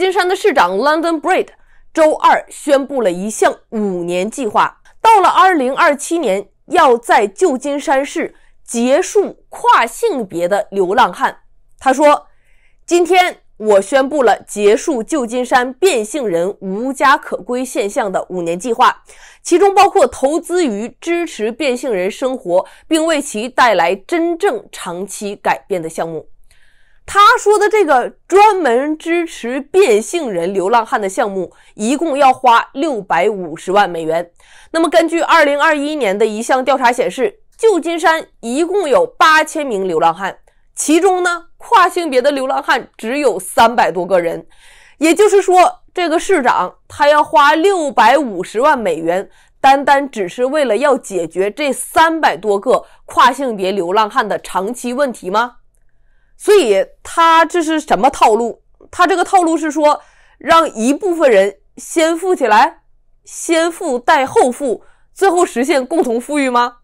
旧金山的市长 London Breed 周二宣布了一项五年计划，到了2027年，要在旧金山市结束跨性别的流浪汉。他说：“今天我宣布了结束旧金山变性人无家可归现象的五年计划，其中包括投资于支持变性人生活，并为其带来真正长期改变的项目。”他说的这个专门支持变性人流浪汉的项目，一共要花六百五十万美元。那么，根据二零二一年的一项调查显示，旧金山一共有八千名流浪汉，其中呢，跨性别的流浪汉只有三百多个人。也就是说，这个市长他要花六百五十万美元，单单只是为了要解决这三百多个跨性别流浪汉的长期问题吗？所以他这是什么套路？他这个套路是说让一部分人先富起来，先富带后富，最后实现共同富裕吗？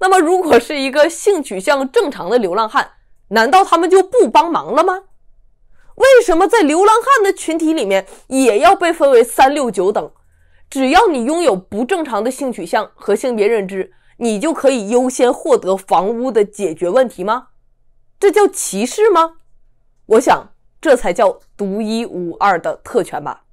那么如果是一个性取向正常的流浪汉，难道他们就不帮忙了吗？为什么在流浪汉的群体里面也要被分为三六九等？只要你拥有不正常的性取向和性别认知，你就可以优先获得房屋的解决问题吗？这叫歧视吗？我想，这才叫独一无二的特权吧。